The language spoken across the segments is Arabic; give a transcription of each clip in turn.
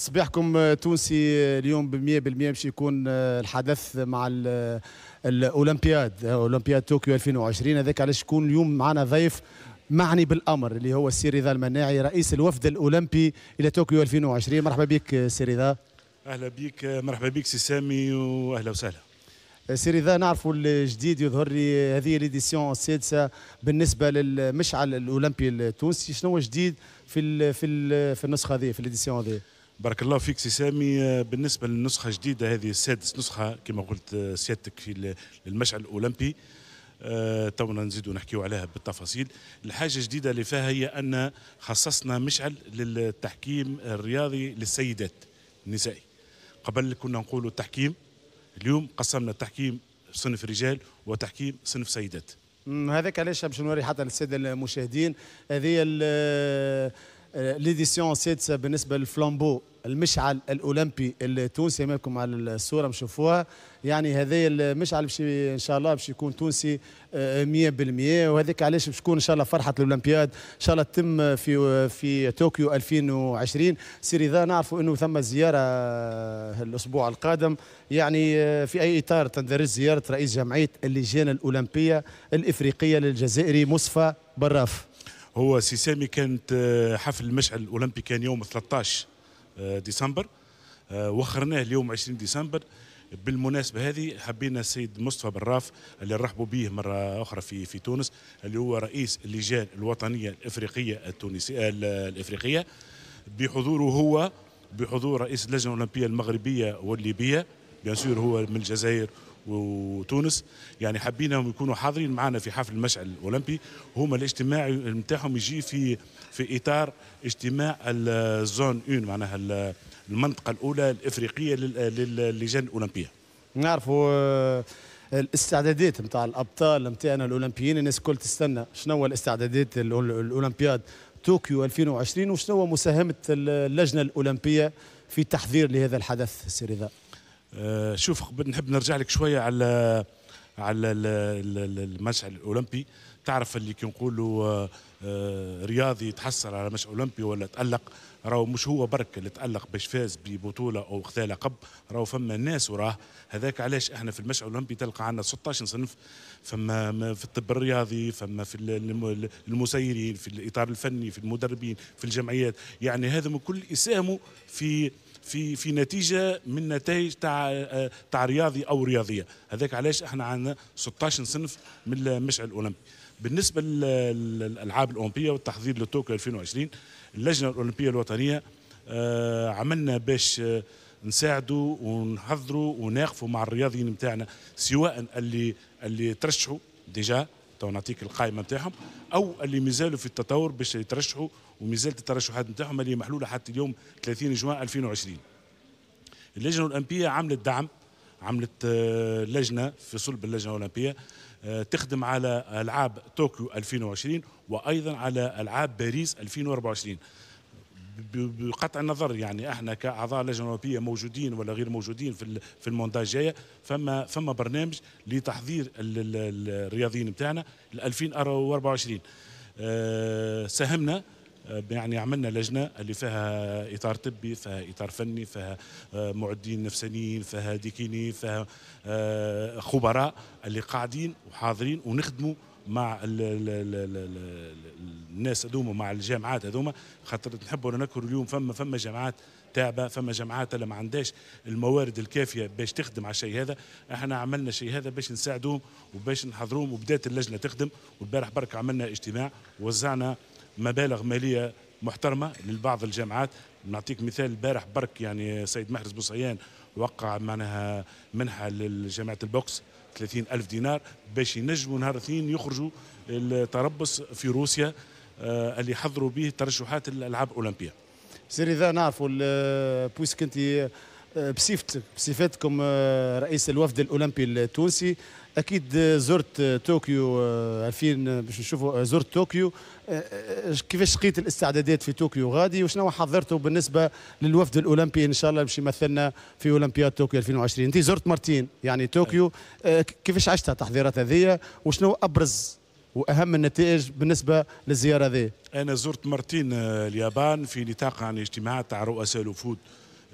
صباحكم تونسي اليوم ب 100% باش يكون آه، الحدث مع آه، الاولمبياد آه، اولمبياد طوكيو 2020 هذاك علاش يكون اليوم معنا ضيف معني بالامر اللي هو السي رضا المناعي رئيس الوفد الاولمبي الى طوكيو 2020 مرحبا بك سي رضا اهلا بك مرحبا بك سي سامي واهلا وسهلا سي رضا نعرفوا الجديد يظهر لي هذه ليديسيون السادسه بالنسبه للمشعل الاولمبي التونسي شنو جديد في الـ في الـ في النسخه هذه في ليديسيون هذه بارك الله فيك سي سامي آه، بالنسبه للنسخه الجديده هذه السادس نسخه كما قلت آه، سيادتك في المشعل الاولمبي آه، تونا نزيدوا نحكيو عليها بالتفاصيل الحاجه الجديده اللي فيها هي ان خصصنا مشعل للتحكيم الرياضي للسيدات النسائي قبل كنا نقولوا التحكيم اليوم قسمنا التحكيم صنف رجال وتحكيم صنف سيدات هذاك علاش باش نوري حتى للساده المشاهدين هذه ليديسيون السادسه بالنسبه للفلامبو المشعل الاولمبي التونسي امامكم على الصوره مشوفوها يعني هذا المشعل باش ان شاء الله باش يكون تونسي 100% آه، وهذاك علاش باش تكون ان شاء الله فرحه الاولمبياد ان شاء الله تتم في في طوكيو 2020 سيري ذا نعرفوا انه ثم زياره آه، الاسبوع القادم يعني آه، في اي اطار تندرج زياره رئيس جمعيه اللجان الاولمبيه الافريقيه للجزائري مصطفى براف هو سي سامي كانت آه، حفل المشعل الاولمبي كان يوم 13 آه، ديسمبر آه، وخرناه اليوم 20 ديسمبر بالمناسبه هذه حبينا السيد مصطفى براف اللي نرحبوا به مره اخرى في في تونس اللي هو رئيس اللجان الوطنيه الافريقيه التونسيه الافريقيه بحضوره هو بحضور رئيس اللجنه الاولمبيه المغربيه والليبيه بيان سور هو من الجزائر وتونس يعني حابينهم يكونوا حاضرين معنا في حفل المشعل الاولمبي هما الاجتماع نتاعهم يجي في في اطار اجتماع الزون 1 معناها المنطقه الاولى الافريقيه للجان الاولمبيه نعرفوا آه، الاستعدادات نتاع الابطال نتاعنا الاولمبيين الناس الكل تستنى شنو هو الاستعدادات الاولمبياد طوكيو 2020 وشنو هو مساهمه اللجنه الاولمبيه في تحضير لهذا الحدث سيري آه، شوف نحب نرجع لك شويه على على المسح الاولمبي تعرف اللي كي نقولوا آه، آه، رياضي تحصل على مسح اولمبي ولا تالق راهو مش هو برك اللي تالق باش فاز ببطوله او خذا لقب راهو فما ناس وراه هذاك علاش احنا في المسح الاولمبي تلقى عندنا 16 صنف فما في الطب الرياضي فما في المسيرين في الاطار الفني في المدربين في الجمعيات يعني هذا كل يساهموا في في في نتيجه من نتائج تاع تاع رياضي او رياضيه هذاك علاش احنا عندنا 16 صنف من المشعل الاولمبي بالنسبه للالعاب الاولمبيه والتحضير لطوكيو 2020 اللجنه الاولمبيه الوطنيه آه، عملنا باش آه، نساعدوا ونحضروا وناقفوا مع الرياضيين نتاعنا سواء اللي اللي ترشحوا ديجا تو نعطيك القائمه نتاعهم او اللي مازالوا في التطور باش يترشحوا ومازالت الترشحات نتاعهم اللي محلوله حتى اليوم 30 جوان 2020 اللجنه الاولمبيه عملت دعم عملت آه، لجنه في صلب اللجنه الاولمبيه آه، تخدم على العاب طوكيو 2020 وايضا على العاب باريس 2024 بقطع النظر يعني احنا كاعضاء لجنه اوروبيه موجودين ولا غير موجودين في في المونداج جايه فما فما برنامج لتحضير الرياضيين نتاعنا ل 2024 ساهمنا آه، يعني عملنا لجنه اللي فيها اطار طبي فيها اطار فني فيها آه، معدين نفسانيين فيها ديكيني فيها آه، خبراء اللي قاعدين وحاضرين ونخدموا مع الـ الـ الـ الـ الناس هذوما مع الجامعات هذوما خاطر نحبوا نذكر اليوم فما فما جامعات تعبه فما جامعات اللي ما عندهاش الموارد الكافيه باش تخدم على الشيء هذا احنا عملنا شيء هذا باش نساعدوهم وباش نحضروهم وبدات اللجنه تخدم والبارح برك عملنا اجتماع وزعنا مبالغ ماليه محترمه لبعض الجامعات نعطيك مثال البارح برك يعني سيد محرز بوصيان وقع معناها منحه لجامعه البوكس 30 ألف دينار باش ينجموا نهار اثنين يخرجوا التربص في روسيا آه، اللي حضروا به ترشحات الألعاب الأولمبية سيري ذا نعرفوا آه، بويسك أنت آه، بصفتك بصفتكم رئيس الوفد الأولمبي التونسي اكيد زرت طوكيو 2000 آه، آه، باش نشوفوا آه، زرت طوكيو كيفاش لقيت الاستعدادات في طوكيو غادي وشنو حضرته بالنسبه للوفد الاولمبي ان شاء الله باش يمثلنا في اولمبياد طوكيو 2020 انت زرت مرتين يعني طوكيو كيفاش عشتها التحضيرات هذه وشنو ابرز واهم النتائج بالنسبه للزياره هذه انا زرت مرتين اليابان في نطاق عن يعني اجتماعات تاع رؤساء الوفود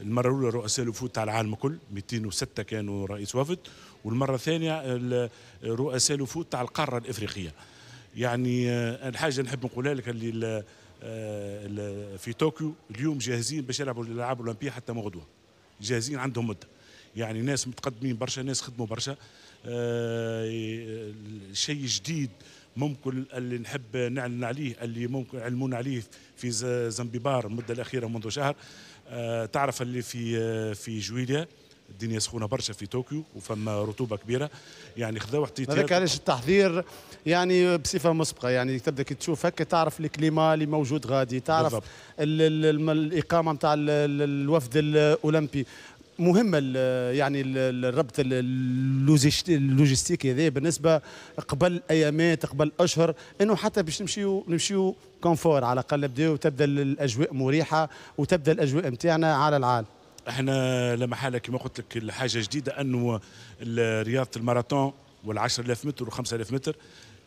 المره الاولى رؤساء الوفود تاع العالم كل 206 كانوا رئيس وفد والمره الثانيه رؤساء الوفود تاع القاره الافريقيه يعني آه، الحاجه نحب نقولها لك اللي آه، في طوكيو اليوم جاهزين باش يلعبوا الالعاب الاولمبيه حتى ما غدوه جاهزين عندهم مده يعني ناس متقدمين برشا ناس خدموا برشا آه، شيء جديد ممكن اللي نحب نعلن عليه اللي ممكن علمونا عليه في زنبيبار المده الاخيره منذ شهر تعرف اللي في في جويليا الدنيا سخونه برشا في طوكيو وفما رطوبه كبيره يعني خذوا وحطيت هذاك علاش التحضير يعني بصفه مسبقه يعني تبدا كي تشوف هكا تعرف الكليما اللي موجود غادي تعرف الـ الـ الاقامه نتاع الوفد الاولمبي مهمة يعني الربط اللوجستيكي هذا بالنسبة قبل أيامات قبل أشهر أنه حتى باش نمشيو نمشيو كونفور على الأقل نبداو تبدا الأجواء مريحة وتبدا الأجواء نتاعنا على العال احنا لا محاله كما قلت لك الحاجه جديده انه رياضه الماراثون وال 10000 متر و 5000 متر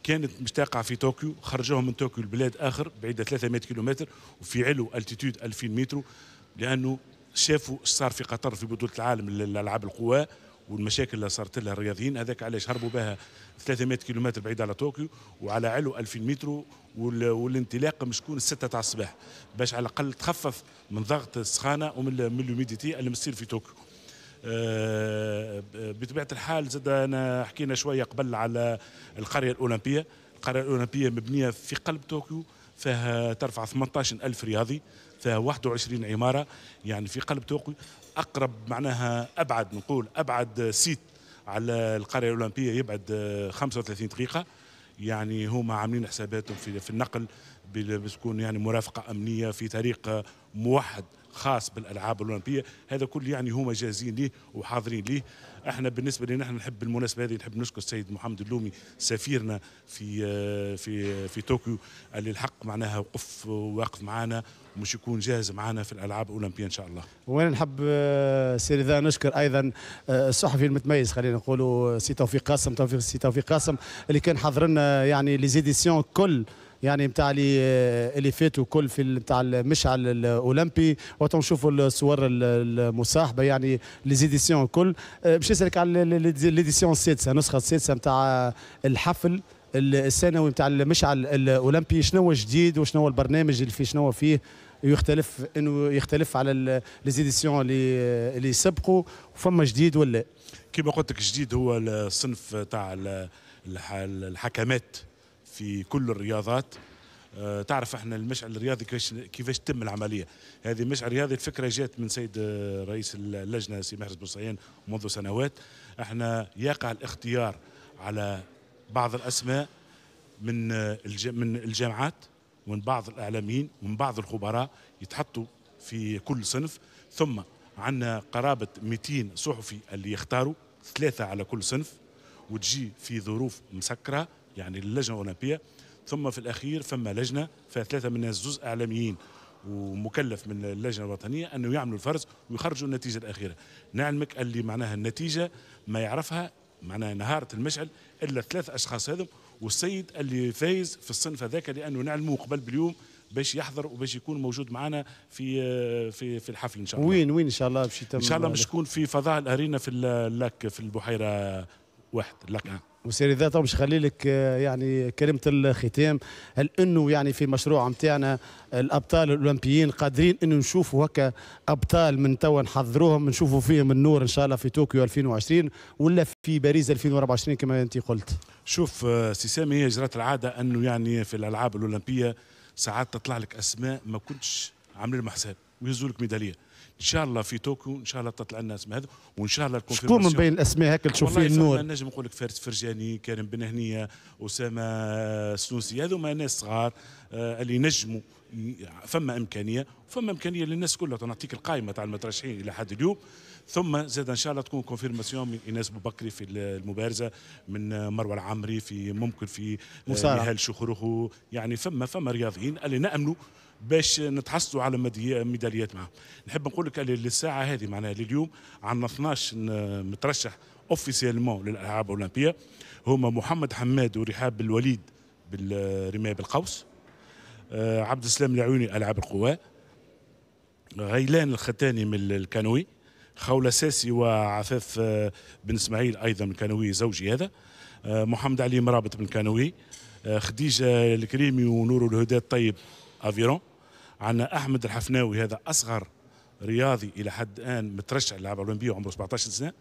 كانت مشتاقة في طوكيو خرجوهم من طوكيو لبلاد آخر بعيدة 300 كيلومتر وفي علو التيتود 2000 متر لأنه شافوا صار في قطر في بطولة العالم للالعاب القوى والمشاكل اللي صارت لها الرياضيين هذاك علاش هربوا بها 300 كيلومتر بعيد على طوكيو وعلى علو 2000 متر والانطلاق مش تكون الستة تاع الصباح باش على الاقل تخفف من ضغط السخانه ومن من اللي مصير في طوكيو آه، بطبيعه الحال زاد انا حكينا شويه قبل على القريه الاولمبيه القريه الاولمبيه مبنيه في قلب طوكيو فيها ترفع 18 ألف رياضي فيها 21 عمارة يعني في قلب طوكيو اقرب معناها ابعد نقول ابعد سيت على القريه الاولمبيه يبعد 35 دقيقه يعني هما عاملين حساباتهم في, في النقل باش تكون يعني مرافقه امنيه في طريق موحد خاص بالالعاب الاولمبيه هذا كل يعني هما جاهزين ليه وحاضرين ليه احنا بالنسبه لنا احنا نحب بالمناسبه هذه نحب نشكر السيد محمد اللومي سفيرنا في في في طوكيو اللي الحق معناها وقف واقف معنا ومش يكون جاهز معنا في الالعاب الاولمبيه ان شاء الله. وانا نحب آه، سير ذا نشكر ايضا آه، الصحفي المتميز خلينا نقولوا سي توفيق قاسم توفيق سي توفيق قاسم اللي كان حاضر لنا يعني ليزيديسيون كل يعني نتاع اللي آه، اللي فاتوا كل في نتاع المشعل الاولمبي وتنشوفوا الصور المصاحبه يعني ليزيديسيون الكل آه، باش نسالك على ليديسيون السادسه النسخه السادسه نتاع الحفل السنوي نتاع المشعل الاولمبي شنو هو جديد وشنو هو البرنامج اللي فيه شنو هو فيه يختلف انه يختلف على ليزيديسيون اللي آه، اللي سبقوا فما جديد ولا كيما قلت لك جديد هو الصنف تاع الحكمات في كل الرياضات آه، تعرف احنا المشعل الرياضي كيفاش كيفاش تتم العمليه هذه مشعل الرياضي الفكره جات من سيد آه، رئيس اللجنه سي محرز بوصيان منذ سنوات احنا يقع الاختيار على بعض الاسماء من آه، من الجامعات ومن بعض الاعلاميين ومن بعض الخبراء يتحطوا في كل صنف ثم عندنا قرابه 200 صحفي اللي يختاروا ثلاثه على كل صنف وتجي في ظروف مسكره يعني اللجنه الاولمبيه ثم في الاخير فما لجنه فثلاثه من الناس زوز اعلاميين ومكلف من اللجنه الوطنيه انه يعملوا الفرز ويخرجوا النتيجه الاخيره نعلمك اللي معناها النتيجه ما يعرفها معناها نهارة المشعل الا ثلاث اشخاص هذم والسيد اللي فايز في الصنف هذاك لانه نعلموه قبل باليوم باش يحضر وباش يكون موجود معنا في في في الحفل ان شاء الله وين وين ان شاء الله باش يتم ان شاء الله باش يكون في فضاء الارينا في اللاك في البحيره واحد اللاك نعم. وسيري ذا باش نخلي لك آه، يعني كلمه الختام هل انه يعني في مشروع نتاعنا الابطال الاولمبيين قادرين انه نشوفوا هكا ابطال من توا نحضروهم نشوفوا فيهم النور ان شاء الله في طوكيو 2020 ولا في باريس 2024 كما انت قلت شوف آه، سي سامي هي جرات العاده انه يعني في الالعاب الاولمبيه ساعات تطلع لك اسماء ما كنتش عاملين لهم حساب ويهزوا لك ميداليه ان شاء الله في طوكيو ان شاء الله تطلع لنا اسم هذا وان شاء الله شكون من بين الاسماء هكا تشوف فيه النور نجم نقول لك فارس فرجاني كريم بن هنيه اسامه السنوسي هذوما ناس صغار آه اللي نجموا فما امكانيه فما امكانيه للناس كلها تنعطيك القائمه تاع المترشحين الى حد اليوم ثم زاد ان شاء الله تكون كونفيرماسيون من ايناس بكري في المبارزه من مروه العمري في ممكن في نهال آه، شخروخو يعني فما فما رياضيين اللي نامنوا باش نتحصلوا على ميداليات معهم نحب نقول لك للساعه هذه معناها لليوم عندنا 12 مترشح اوفيسيالمون للالعاب الاولمبيه هما محمد حماد ورحاب الوليد بالرمايه بالقوس آه، عبد السلام العيوني العاب القوى غيلان الختاني من الكانوي خولة ساسي وعفاف آه، بن اسماعيل ايضا من الكانوي زوجي هذا آه، محمد علي مرابط من الكانوي خديجه الكريمي ونور الهدى الطيب افيرون عندنا احمد الحفناوي هذا اصغر رياضي الى حد الان مترشح للعب الاولمبيه وعمره 17 سنه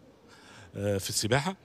آه، في السباحه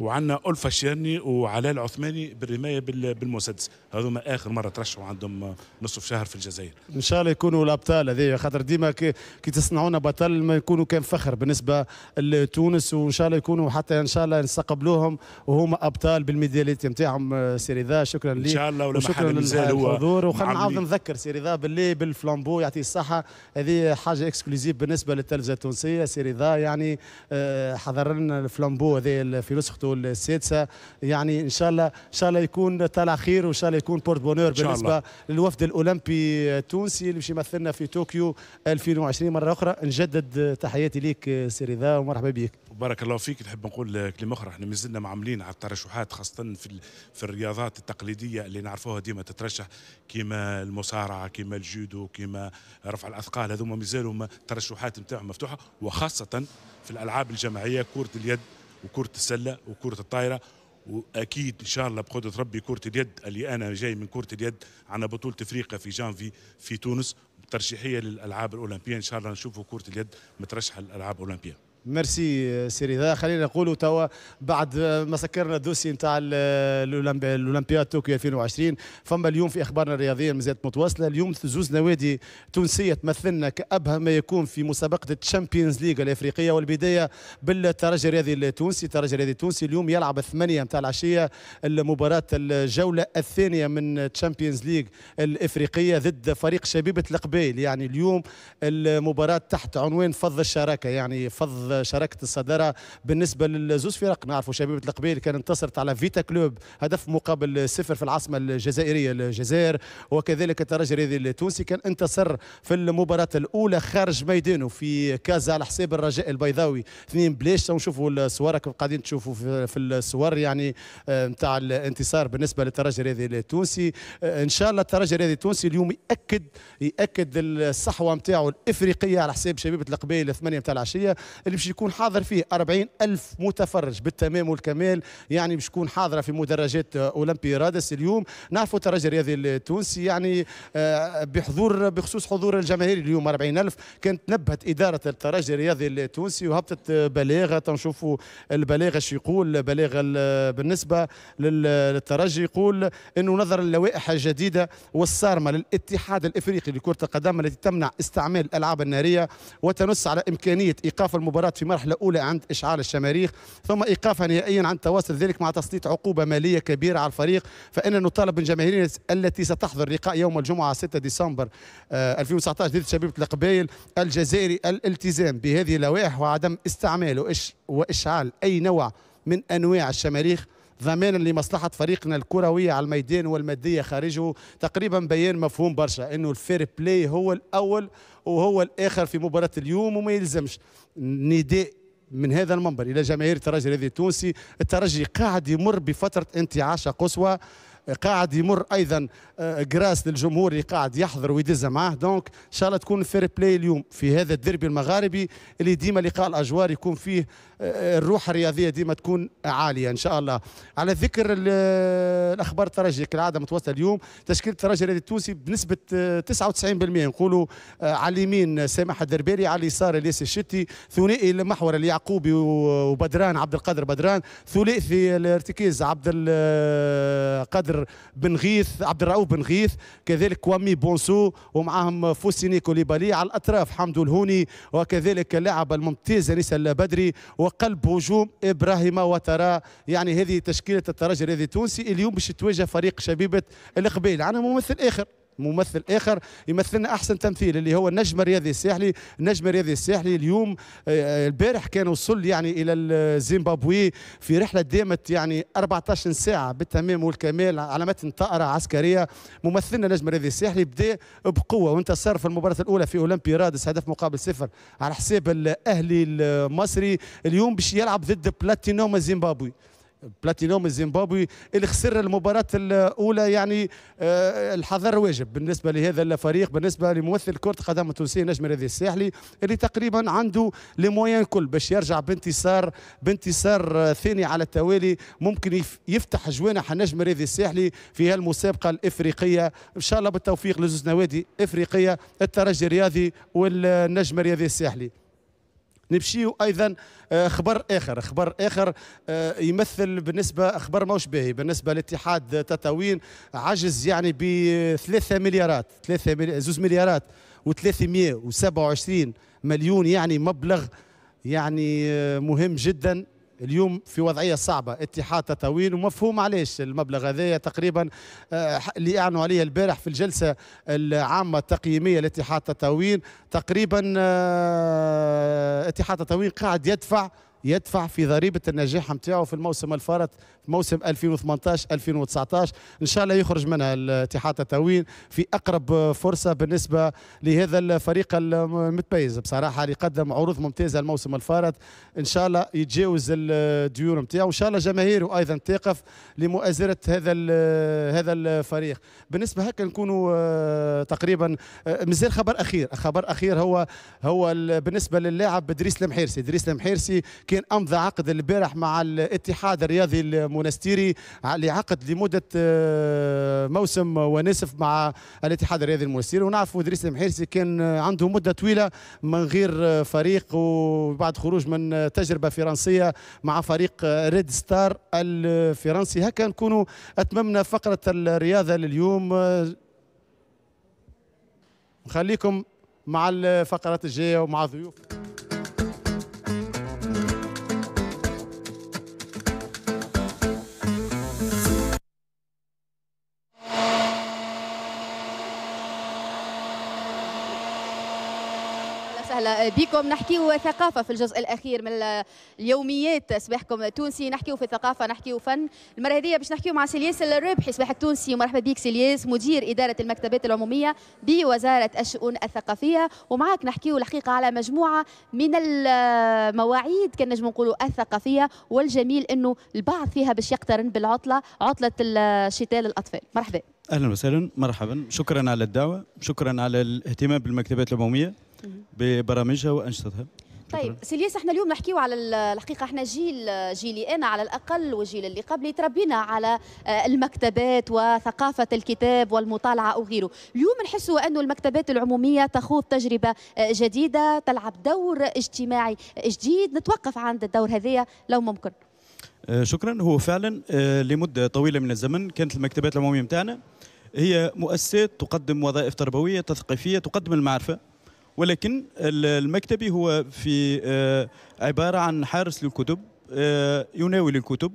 وعندنا الفا شيرني وعلاء العثماني بالرمايه بالمسدس هذوما اخر مره ترشحوا عندهم نصف شهر في الجزائر ان شاء الله يكونوا الابطال هذه خاطر ديما كي تصنعونا بطل ما يكونوا كان فخر بالنسبه لتونس وان شاء الله يكونوا حتى ان شاء الله نستقبلوهم وهما ابطال بالميداليات نتاعهم آه، سيريدا شكرا لك ان شاء الله وشكرا للحضور وخلينا نعاود نذكر سيريدا باللي بالفلامبو يعطيه الصحه هذه حاجه اكسكلوزيف بالنسبه للتلفزه التونسيه سيريدا يعني آه، حضر لنا الفلامبو هذا في نسخته السادسه يعني ان شاء الله ان شاء الله يكون طلع خير وان شاء الله يكون بورت بونور بالنسبه للوفد الاولمبي التونسي اللي باش يمثلنا في طوكيو 2020 مره اخرى نجدد تحياتي ليك سيريدا ومرحبا بك بارك الله فيك نحب نقول كلمه اخرى احنا مازلنا معاملين على الترشحات خاصه في في الرياضات التقليديه اللي نعرفوها ديما تترشح كيما المصارعه كيما الجودو كيما رفع الاثقال هذوما مازالوا ترشحات نتاعهم مفتوحه وخاصه في الالعاب الجماعيه كره اليد وكره السله وكره الطايره واكيد ان شاء الله بقدره ربي كره اليد اللي انا جاي من كره اليد عن بطوله افريقيا في جانفي في تونس ترشيحيه للالعاب الاولمبيه ان شاء الله نشوفوا كره اليد مترشحه للالعاب الاولمبيه ميرسي آه، سيري هذا خلينا نقولوا توا بعد آه، ما سكرنا الدوسي نتاع آه، الاولمبياد طوكيو 2020 فما اليوم في اخبارنا الرياضيه مازالت متواصله اليوم زوز نوادي تونسيه تمثلنا كابهى ما يكون في مسابقه الشامبيونز ليغ الافريقيه والبدايه بالترجي الرياضي التونسي الترجي الرياضي التونسي اليوم يلعب الثمانية نتاع العشيه المباراه الجوله الثانيه من الشامبيونز ليغ الافريقيه ضد فريق شبيبه القبيل يعني اليوم المباراه تحت عنوان فض الشراكه يعني فض شراكه الصداره بالنسبه للزوز فرق نعرفوا شبيبه القبيل كان انتصرت على فيتا كلوب هدف مقابل صفر في العاصمه الجزائريه الجزائر وكذلك الترجي الرياضي التونسي كان انتصر في المباراه الاولى خارج ميدانه في كازا على حساب الرجاء البيضاوي اثنين بلاش نشوفوا الصور قاعدين تشوفوا في الصور يعني آه، نتاع الانتصار بالنسبه للترجي الرياضي التونسي آه، ان شاء الله الترجي الرياضي التونسي اليوم ياكد ياكد الصحوه نتاعو الافريقيه على حساب شبيبه القبيل الثمانيه نتاع العشيه اللي باش يكون حاضر فيه 40 ألف متفرج بالتمام والكمال يعني باش تكون حاضرة في مدرجات أولمبي رادس اليوم نعرفوا الترجي الرياضي التونسي يعني آه، بحضور بخصوص حضور الجماهير اليوم 40 ألف كانت نبهت إدارة الترجي الرياضي التونسي وهبطت بلاغة تنشوفوا البلاغة شو يقول بلاغة بالنسبة للترجي يقول أنه نظرا للوائح الجديدة والصارمة للاتحاد الإفريقي لكرة القدم التي تمنع استعمال الألعاب النارية وتنص على إمكانية إيقاف المباراة القرارات في مرحلة أولى عند إشعال الشماريخ ثم إيقافها نهائيا عن تواصل ذلك مع تسليط عقوبة مالية كبيرة على الفريق فإن نطالب من جماهيرنا التي ستحضر لقاء يوم الجمعة 6 ديسمبر 2019 آه، ضد شبيبة القبائل الجزائري الالتزام بهذه اللوائح وعدم استعمال وإشعال أي نوع من أنواع الشماريخ ضمانا لمصلحه فريقنا الكرويه على الميدان والماديه خارجه تقريبا بيان مفهوم برشا انه الفير بلاي هو الاول وهو الاخر في مباراه اليوم وما يلزمش نداء من هذا المنبر الى جماهير الترجي الرياضي التونسي الترجي قاعد يمر بفتره انتعاشه قصوى قاعد يمر ايضا جراس آه، للجمهور اللي قاعد يحضر ويدز معاه دونك ان شاء الله تكون فير بلاي اليوم في هذا الدربي المغاربي اللي ديما لقاء الاجوار يكون فيه آه، الروح الرياضيه ديما تكون عاليه ان شاء الله على ذكر آه، الاخبار الترجي كالعاده متوسطه اليوم تشكيل الترجي الرياضي التونسي بنسبه 99% نقولوا على اليمين سامح الدربيري على اليسار الياس الشتي ثنائي المحور اليعقوبي وبدران عبد القادر بدران ثلاثي الارتكاز عبد القادر خاطر بن غيث عبد الرؤوف بن غيث كذلك كوامي بونسو ومعاهم فوسيني كوليبالي على الاطراف حمد الهوني وكذلك اللاعب الممتاز انيس البدري وقلب هجوم ابراهيم وترى يعني هذه تشكيله الترجي الرياضي التونسي اليوم باش تواجه فريق شبيبه القبيل عندنا ممثل اخر ممثل اخر يمثلنا احسن تمثيل اللي هو النجم الرياضي الساحلي النجم الرياضي الساحلي اليوم آه، آه، البارح كان وصل يعني الى الزيمبابوي في رحله دامت يعني 14 ساعه بالتمام والكمال على متن طائره عسكريه ممثلنا النجم الرياضي الساحلي بدا بقوه وانتصر في المباراه الاولى في اولمبي رادس هدف مقابل صفر على حساب الاهلي المصري اليوم باش يلعب ضد بلاتينوم الزيمبابوي بلاتينوم الزيمبابوي اللي خسر المباراة الأولى يعني آه، الحذر واجب بالنسبة لهذا الفريق بالنسبة لممثل كرة قدم التونسية نجم الرياضي الساحلي اللي تقريبا عنده لي مويان كل باش يرجع بانتصار بانتصار ثاني على التوالي ممكن يفتح جوانح النجم الرياضي الساحلي في هالمسابقة الإفريقية إن شاء الله بالتوفيق لزوز نوادي إفريقية الترجي الرياضي والنجم الرياضي الساحلي نمشيو ايضا آه، خبر اخر خبر اخر آه، يمثل بالنسبه خبر موش باهي بالنسبه لاتحاد تطاوين عجز يعني ب 3 مليارات 3 زوز مليارات و327 مليون يعني مبلغ يعني آه، مهم جدا اليوم في وضعيه صعبه اتحاد تطاوين ومفهوم علاش المبلغ هذا تقريبا آه، اللي أعنوا عليه البارح في الجلسه العامه التقييميه لاتحاد تطاوين تقريبا آه، اتحاد تطاوين قاعد يدفع يدفع في ضريبه النجاح نتاعو في الموسم الفارط موسم 2018 2019 ان شاء الله يخرج منها الاتحاد التوين في اقرب فرصه بالنسبه لهذا الفريق المتميز بصراحه اللي قدم عروض ممتازه الموسم الفارط ان شاء الله يتجاوز الديون نتاعو ان شاء الله جماهيره ايضا تقف لمؤازره هذا هذا الفريق بالنسبه هكا نكونوا آه، تقريبا آه، مازال خبر اخير خبر اخير هو هو بالنسبه للاعب ادريس المحيرسي ادريس المحيرسي كان امضى عقد البارح مع الاتحاد الرياضي المنستيري لعقد لمده آه، موسم ونصف مع الاتحاد الرياضي المنستيري ونعرف ادريس المحيرسي كان عنده مده طويله من غير آه، فريق وبعد خروج من تجربه فرنسيه مع فريق ريد آه، ستار الفرنسي هكا نكونوا اتممنا فقره الرياضه لليوم نخليكم مع الفقرات الجايه ومع ضيوف وسهلا بكم نحكيو ثقافه في الجزء الاخير من اليوميات صباحكم تونسي نحكيو في ثقافه نحكيو فن المره هذه باش نحكيو مع سيلياس الربحي صباح التونسي مرحبا بك سيلياس مدير اداره المكتبات العموميه بوزاره الشؤون الثقافيه ومعك نحكيو الحقيقه على مجموعه من المواعيد كان نجم نقولوا الثقافيه والجميل انه البعض فيها باش يقترن بالعطله عطله الشتاء للاطفال مرحبا اهلا وسهلا مرحبا شكرا على الدعوه شكرا على الاهتمام بالمكتبات العموميه ببرامجها وانشطتها طيب سيلياس احنا اليوم نحكيو على الحقيقه احنا جيل جيلي انا على الاقل والجيل اللي قبلي تربينا على آه، المكتبات وثقافه الكتاب والمطالعه او غيره اليوم نحسوا انه المكتبات العموميه تخوض تجربه آه، جديده تلعب دور اجتماعي جديد نتوقف عند الدور هذية لو ممكن آه، شكرا هو فعلا لمده طويله من الزمن كانت المكتبات العموميه متاعنا هي مؤسسات تقدم وظائف تربويه تثقيفيه تقدم المعرفه ولكن المكتبي هو في آه، عبارة عن حارس للكتب آه، يناول الكتب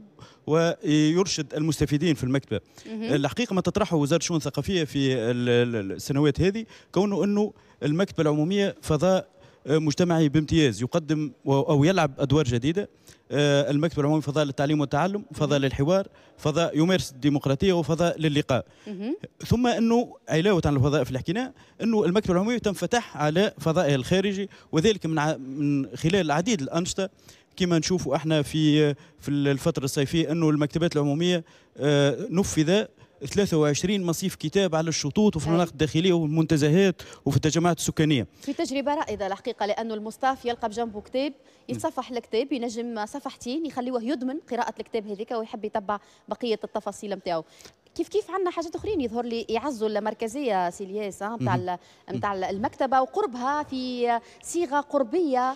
ويرشد المستفيدين في المكتبة الحقيقة ما تطرحه وزارة الشؤون الثقافية في السنوات هذه كونه أنه المكتبة العمومية فضاء آه، مجتمعي بامتياز يقدم أو يلعب أدوار جديدة آه، المكتب العمومي فضاء للتعليم والتعلم فضاء للحوار فضاء يمارس الديمقراطية وفضاء للقاء ثم أنه علاوة عن الوظائف اللي حكيناها أنه المكتب العمومي تنفتح على فضائه الخارجي وذلك من, من خلال العديد الأنشطة كما نشوفوا احنا في في الفتره الصيفيه انه المكتبات العموميه آه، نفذ 23 مصيف كتاب على الشطوط وفي نعم. المناطق الداخليه والمنتزهات وفي التجمعات السكانيه. في تجربه رائده الحقيقه لانه المصطاف يلقى بجنبه كتاب يتصفح الكتاب ينجم صفحتين يخليوه يضمن قراءه الكتاب هذيك ويحب يتبع بقيه التفاصيل نتاعو. كيف كيف عندنا حاجات اخرين يظهر لي يعزوا المركزيه سيلياس نتاع نتاع المكتبه وقربها في صيغه قربيه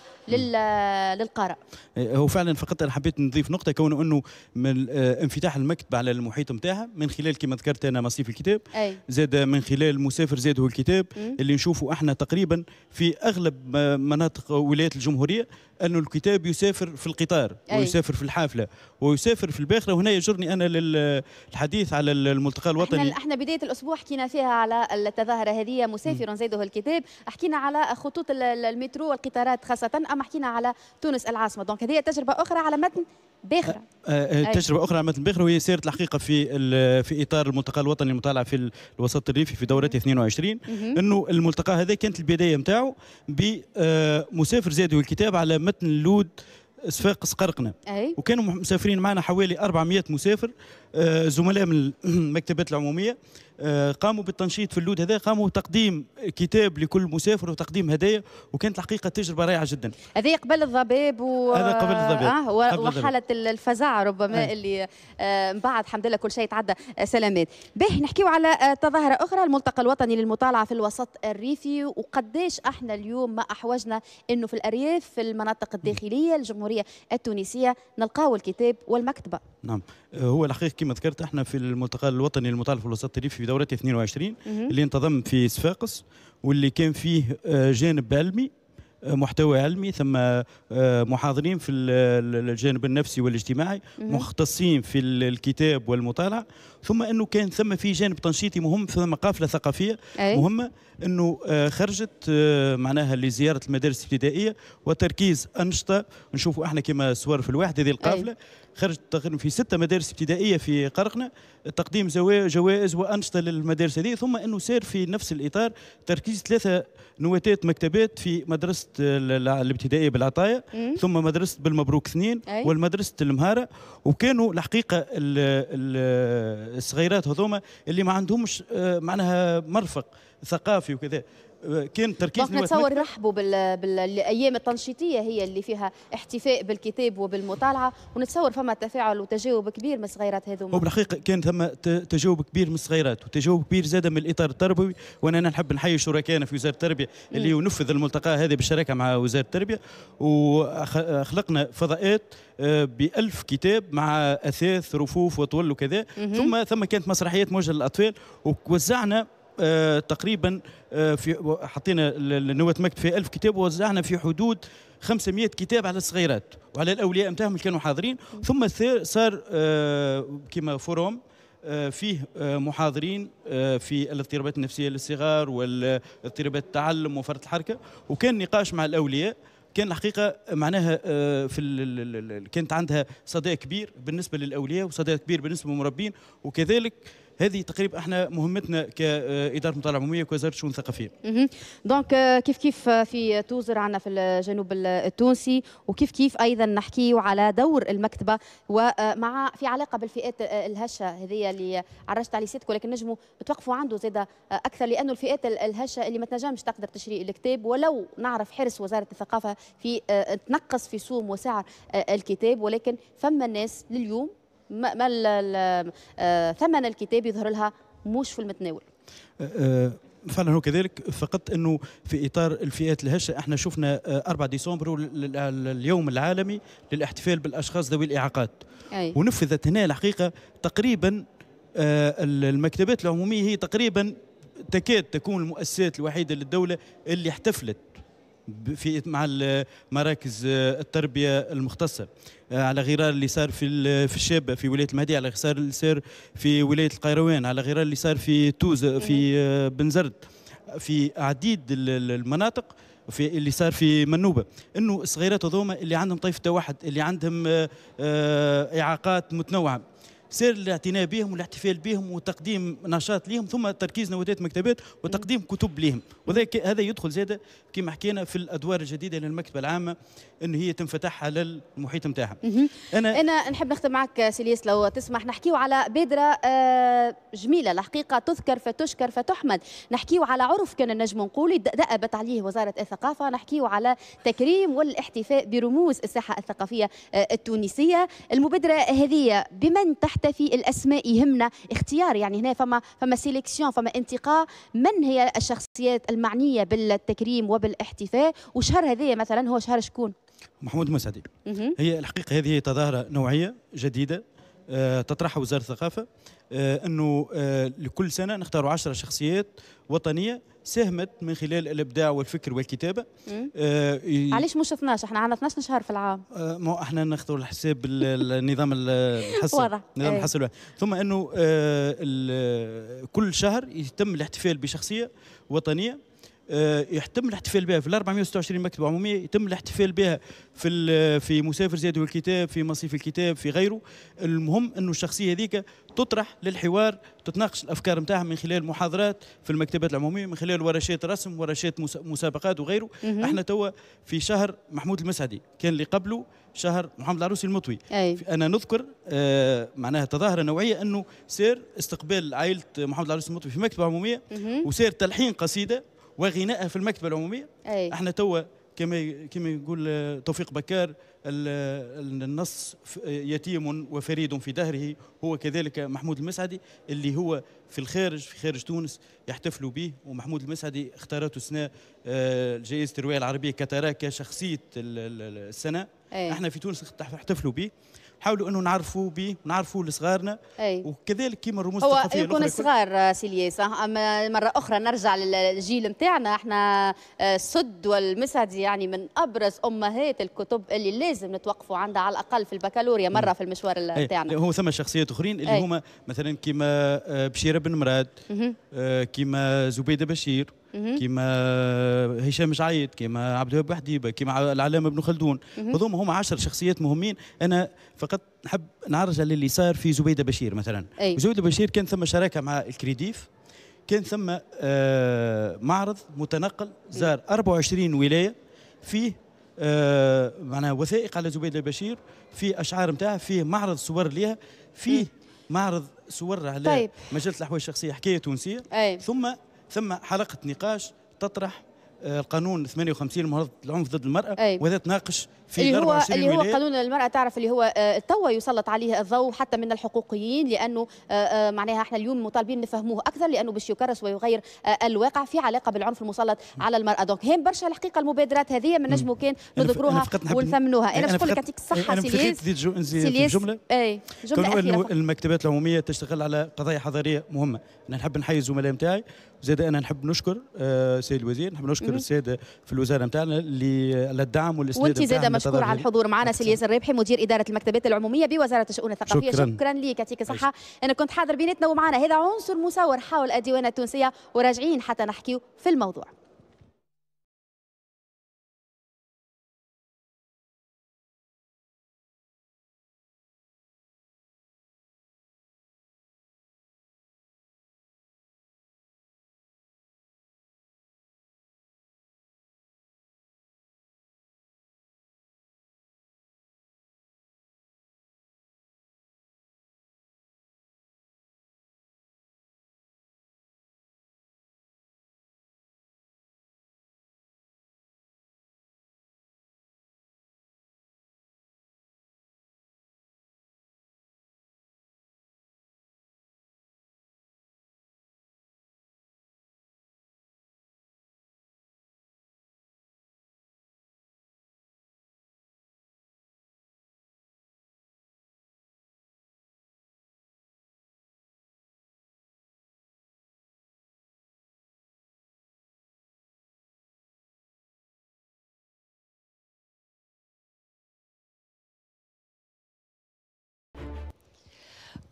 للقارئ إيه، هو فعلا فقط انا حبيت نضيف نقطه كونه انه من آه، انفتاح المكتبه على المحيط نتاعها من خلال كما ذكرت انا مصيف الكتاب أي. زاد من خلال مسافر زاد هو الكتاب اللي نشوفه احنا تقريبا في اغلب مناطق ولايات الجمهوريه انه الكتاب يسافر في القطار أي. ويسافر في الحافله ويسافر في الباخره وهنا يجرني انا للحديث على الملتقى الوطني احنا, احنا بدايه الاسبوع حكينا فيها على التظاهره هذه مسافر زيده الكتاب حكينا على خطوط المترو والقطارات خاصه اما حكينا على تونس العاصمه دونك هذه تجربه اخرى على متن باخره آه، آه، تجربه اخرى على متن باخره وهي سيره الحقيقه في في اطار الملتقى الوطني المطالع في الوسط الريفي في دورته 22 انه الملتقى هذا كانت البدايه نتاعو بمسافر زاد والكتاب على متن لود صفاقس قرقنه أي. وكانوا مسافرين معنا حوالي 400 مسافر آه، زملاء من المكتبات العموميه آه، قاموا بالتنشيط في اللود هذا قاموا تقديم كتاب لكل مسافر وتقديم هدايا وكانت الحقيقه تجربه رائعه جدا هذا قبل الضباب و... هذا قبل الضباب آه وحاله الفزاعه ربما نعم. آه. اللي من بعد الحمد لله كل شيء تعدى آه، سلامات به نحكيو على تظاهره اخرى الملتقى الوطني للمطالعه في الوسط الريفي وقداش احنا اليوم ما احوجنا انه في الارياف في المناطق الداخليه الجمهوريه التونسيه نلقاو الكتاب والمكتبه نعم هو الحقيقه كما ذكرت احنا في الملتقى الوطني في الوسط التاريخي في دورته 22 اللي انتظم في صفاقس واللي كان فيه آه، جانب علمي آه، محتوى علمي ثم آه، محاضرين في الجانب النفسي والاجتماعي مختصين في الكتاب والمطالعه ثم انه كان ثم في جانب تنشيطي مهم ثم قافله ثقافيه أي. مهمه انه آه، خرجت آه، معناها لزياره المدارس الابتدائيه وتركيز انشطه نشوفوا احنا كما سوار في الواحد هذه القافله أي. خرجت تقريبا في ستة مدارس ابتدائية في قرقنا تقديم جوائز وأنشطة للمدارس هذه ثم أنه سير في نفس الإطار تركيز ثلاثة نواتات مكتبات في مدرسة آه، الابتدائية بالعطايا ثم مدرسة بالمبروك اثنين والمدرسة المهارة وكانوا الحقيقة ال ال الصغيرات هذوما اللي ما عندهمش آه، معناها مرفق ثقافي وكذا كان تركيز نتصور رحبوا بالايام التنشيطيه هي اللي فيها احتفاء بالكتاب وبالمطالعه ونتصور فما تفاعل وتجاوب كبير من الصغيرات هذوما وبالحقيقه كان ثم تجاوب كبير من الصغيرات وتجاوب كبير زاد من الاطار التربوي وانا نحب نحيي شركائنا في وزاره التربيه اللي ينفذ الملتقى هذا بالشراكه مع وزاره التربيه وخلقنا فضاءات آه، ب 1000 كتاب مع اثاث رفوف وطول وكذا ثم ثم كانت مسرحيات موجهه للاطفال ووزعنا آه، تقريبا آه، في حطينا نواه مكتب في 1000 كتاب ووزعنا في حدود 500 كتاب على الصغيرات وعلى الاولياء نتاعهم اللي كانوا حاضرين ثم صار آه، كما فوروم فيه محاضرين في الاضطرابات النفسيه للصغار والاضطرابات التعلم وفرط الحركه وكان نقاش مع الاولياء كان الحقيقه معناها في كانت عندها صدى كبير بالنسبه للاولياء وصدى كبير بالنسبه للمربين وكذلك هذه تقريبا احنا مهمتنا كاداره مطالعه عموميه كوزاره الشؤون الثقافيه. دونك آه، كيف كيف آه، في توزر عندنا في الجنوب التونسي وكيف كيف ايضا نحكيو على دور المكتبه ومع آه، في علاقه بالفئات الهشه هذه اللي عرجت على سيدك ولكن نجموا توقفوا عنده زاده اكثر لانه الفئات الهشه اللي ما تنجمش تقدر تشري الكتاب ولو نعرف حرص وزاره الثقافه في تنقص في سوم وسعر الكتاب ولكن فما الناس لليوم ما آه، ثمن الكتاب يظهر لها مش في المتناول آه، آه، فعلا هو كذلك فقط انه في اطار الفئات الهشه احنا شفنا 4 ديسمبر اليوم العالمي للاحتفال بالاشخاص ذوي الاعاقات أي. ونفذت هنا الحقيقه تقريبا المكتبات العموميه هي تقريبا تكاد تكون المؤسسات الوحيده للدوله اللي احتفلت في مع مراكز آه، التربيه المختصه آه، على غرار اللي صار في في الشابه في ولايه المهدي على غرار اللي صار في ولايه القيروان على غرار اللي صار في توز آه، في بنزرت في عديد المناطق في اللي صار في منوبه انه الصغيرات هذوما اللي عندهم طيف واحد اللي عندهم اعاقات متنوعه سير الاعتناء بهم والاحتفال بهم وتقديم نشاط لهم ثم تركيز نوادات مكتبات وتقديم كتب لهم وهذا هذا يدخل زاده كما حكينا في الادوار الجديده للمكتبه العامه انه هي تنفتح على المحيط نتاعها انا انا نحب نختم معك سيليس لو تسمح نحكيو على بادره آه، جميله الحقيقه تذكر فتشكر فتحمد نحكيو على عرف كان النجم نقول دأبت عليه وزاره الثقافه نحكيو على تكريم والاحتفاء برموز الساحه الثقافيه آه، التونسيه المبادره هذه بمن تحت حتى في الاسماء يهمنا اختيار يعني هنا فما فما سيليكسيون فما انتقاء من هي الشخصيات المعنيه بالتكريم وبالاحتفاء وشهر هذايا مثلا هو شهر شكون محمود مسعدي هي الحقيقه هذه تظاهره نوعيه جديده آه، تطرحها وزاره الثقافه آه، انه آه، لكل سنه نختاروا 10 شخصيات وطنيه ساهمت من خلال الابداع والفكر والكتابه آه علاش مش 12 احنا عندنا 12 شهر في العام آه احنا ناخذوا الحساب النظام الحصري نظام إيه. الحصري الواحد ثم انه آه كل شهر يتم الاحتفال بشخصيه وطنيه آه، يتم الاحتفال بها في ال 426 مكتبه عموميه يتم الاحتفال بها في في مسافر زاد والكتاب في مصيف الكتاب في غيره المهم انه الشخصيه هذيك تطرح للحوار تتناقش الافكار نتاعها من خلال محاضرات في المكتبات العموميه من خلال ورشات رسم ورشات مسابقات وغيره احنا توا في شهر محمود المسعدي كان اللي قبله شهر محمد العروسي المطوي أي. انا نذكر آه معناها تظاهره نوعيه انه سير استقبال عائله محمد العروسي المطوي في مكتبه عموميه وسير تلحين قصيده وغنائها في المكتبه العموميه أي. احنا توا كما كما يقول توفيق بكار النص يتيم وفريد في دهره هو كذلك محمود المسعدي اللي هو في الخارج في خارج تونس يحتفلوا به ومحمود المسعدي اختارته سنة آه، جائزه الروايه العربيه كتراك شخصيه السنه أي. احنا في تونس احتفلوا به نحاولوا انه نعرفوا به ونعرفوا لصغارنا وكذلك كيما الرموز هو يكون صغار آه، سيلياس آه، اما مره اخرى نرجع للجيل نتاعنا احنا آه، السد والمسعدي يعني من ابرز امهات الكتب اللي لازم نتوقفوا عندها على الاقل في البكالوريا مره في المشوار نتاعنا هو ثم شخصيات اخرين اللي هما مثلا كيما بشير بن مراد كيما زبيده بشير كيما هشام جعيد كيما عبد الوهاب حديبه كيما العلامه ابن خلدون هذوما هم عشر شخصيات مهمين انا فقط نحب نعرج على اللي صار في زبيده بشير مثلا أي. زبيده بشير كان ثم شراكه مع الكريديف كان ثم آه معرض متنقل زار 24 ولايه فيه آه معناها وثائق على زبيده بشير فيه اشعار نتاعها فيه معرض صور ليها فيه معرض صور على طيب. مجله الاحوال الشخصيه حكايه تونسيه أي. ثم ثم حلقه نقاش تطرح آه، القانون 58 لمهاجمه العنف ضد المراه أي. أيوة. وهذا تناقش في اللي هو اللي هو قانون المراه تعرف اللي هو آه، توا يسلط عليه الضوء حتى من الحقوقيين لانه آه، معناها احنا اليوم مطالبين نفهموه اكثر لانه باش يكرس ويغير الواقع في علاقه بالعنف المسلط على المراه دونك هين برشا الحقيقه المبادرات هذه من نجمو كان نذكروها ونثمنوها انا باش نقول لك يعطيك الصحه سيليز جمله اي جمله المكتبات العموميه تشتغل على قضايا حضاريه مهمه انا نحب نحيي الزملاء نتاعي زاد انا نحب نشكر آه الوزير نحب نشكر الساده في الوزاره نتاعنا اللي على الدعم والاستفاده وانت زاد مشكور على الحضور معنا سي ياسر الربحي مدير اداره المكتبات العموميه بوزاره الشؤون الثقافيه شكرا, شكرا لك يعطيك الصحه انا كنت حاضر بيناتنا ومعنا هذا عنصر مصور حول الديوانه التونسيه وراجعين حتى نحكيو في الموضوع